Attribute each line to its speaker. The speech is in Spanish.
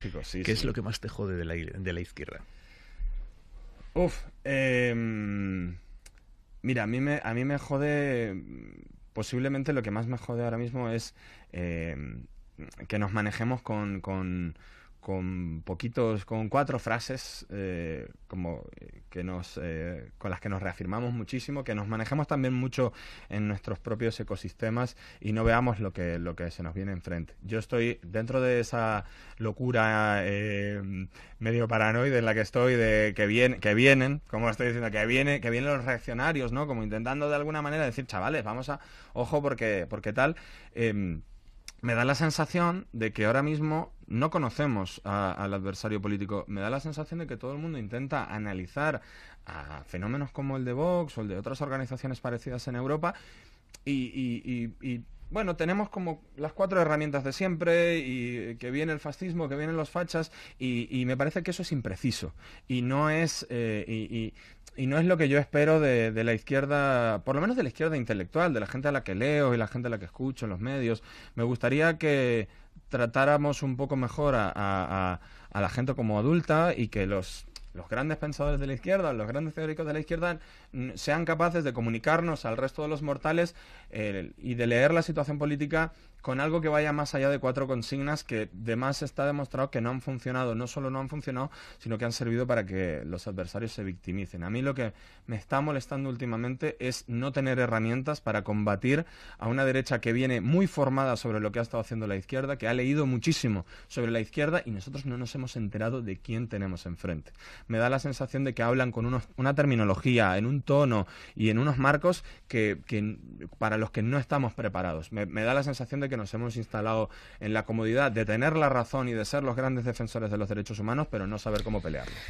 Speaker 1: ¿Qué es lo que más te jode de la, izquierda? Uf, em, mira, a mí, me, a mí me jode, posiblemente lo que más me jode ahora mismo es em, que nos manejemos con con poquitos, con cuatro frases eh, como eh, que nos, eh, con las que nos reafirmamos muchísimo, que nos manejemos también mucho en nuestros propios ecosistemas y no veamos lo que, lo que se nos viene enfrente. Yo estoy dentro de esa locura medio paranoide en la que estoy de que, viene, que vienen, como estoy diciendo, que, viene, que vienen los reaccionarios, ¿no? Como intentando de alguna manera decir, chavales, vamos a, ojo porque, porque tal em, me da la sensación de que ahora mismo no conocemos al adversario político. Me da la sensación de que todo el mundo intenta analizar a fenómenos como el de Vox o el de otras organizaciones parecidas en Europa y bueno, tenemos como las cuatro herramientas de siempre y que viene el fascismo, que vienen los fachas y, me parece que eso es impreciso y no es, eh, y, no es lo que yo espero de, la izquierda, por lo menos de la izquierda intelectual, de la gente a la que leo y la gente a la que escucho en los medios. Me gustaría que tratáramos un poco mejor a la gente como adulta y que los los grandes pensadores de la izquierda, los grandes teóricos de la izquierda, mm, sean capaces de comunicarnos al resto de los mortales eh, y de leer la situación política con algo que vaya más allá de cuatro consignas que de más está demostrado que no han funcionado. No solo no han funcionado, sino que han servido para que los adversarios se victimicen. A mí lo que me está molestando últimamente es no tener herramientas para combatir a una derecha que viene muy formada sobre lo que ha estado haciendo la izquierda, que ha leído muchísimo sobre la izquierda y nosotros no nos hemos enterado de quién tenemos enfrente. Me da la sensación de que hablan con una terminología, en un tono y en unos marcos que, para los que no estamos preparados. Me, me da la sensación de que nos hemos instalado en la comodidad de tener la razón y de ser los grandes defensores de los derechos humanos, pero no saber cómo pelearlos.